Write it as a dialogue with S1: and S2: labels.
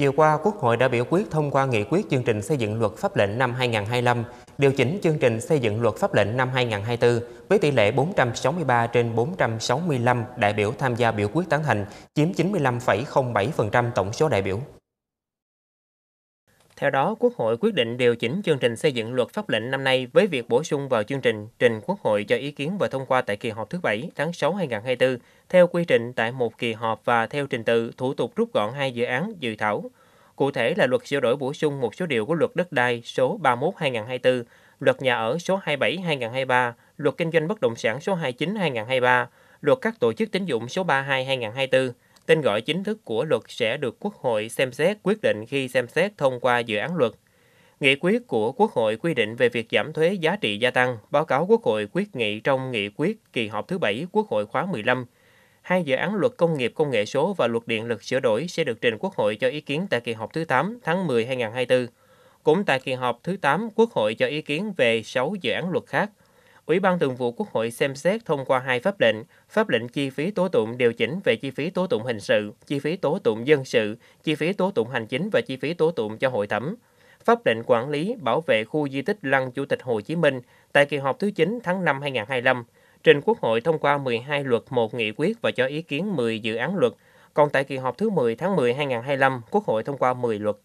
S1: Chiều qua, Quốc hội đã biểu quyết thông qua nghị quyết chương trình xây dựng luật pháp lệnh năm 2025, điều chỉnh chương trình xây dựng luật pháp lệnh năm 2024 với tỷ lệ 463 trên 465 đại biểu tham gia biểu quyết tán thành, chiếm 95,07% tổng số đại biểu. Theo đó, Quốc hội quyết định điều chỉnh chương trình xây dựng luật pháp lệnh năm nay với việc bổ sung vào chương trình trình Quốc hội cho ý kiến và thông qua tại kỳ họp thứ Bảy tháng 6 2024 theo quy trình tại một kỳ họp và theo trình tự thủ tục rút gọn hai dự án dự thảo. Cụ thể là luật sửa đổi bổ sung một số điều của luật đất đai số 31-2024, luật nhà ở số 27-2023, luật kinh doanh bất động sản số 29-2023, luật các tổ chức tín dụng số 32-2024, Tên gọi chính thức của luật sẽ được Quốc hội xem xét quyết định khi xem xét thông qua dự án luật. Nghị quyết của Quốc hội quy định về việc giảm thuế giá trị gia tăng, báo cáo Quốc hội quyết nghị trong nghị quyết kỳ họp thứ bảy Quốc hội khóa 15. Hai dự án luật công nghiệp công nghệ số và luật điện lực sửa đổi sẽ được trình Quốc hội cho ý kiến tại kỳ họp thứ 8 tháng 10 2024. Cũng tại kỳ họp thứ 8, Quốc hội cho ý kiến về 6 dự án luật khác – Ủy ban Thường vụ Quốc hội xem xét thông qua hai pháp lệnh, pháp lệnh chi phí tố tụng điều chỉnh về chi phí tố tụng hình sự, chi phí tố tụng dân sự, chi phí tố tụng hành chính và chi phí tố tụng cho hội thẩm. Pháp lệnh quản lý bảo vệ khu di tích Lăng Chủ tịch Hồ Chí Minh tại kỳ họp thứ 9 tháng 5 2025, trình Quốc hội thông qua 12 luật, một nghị quyết và cho ý kiến 10 dự án luật. Còn tại kỳ họp thứ 10 tháng 10 2025, Quốc hội thông qua 10 luật.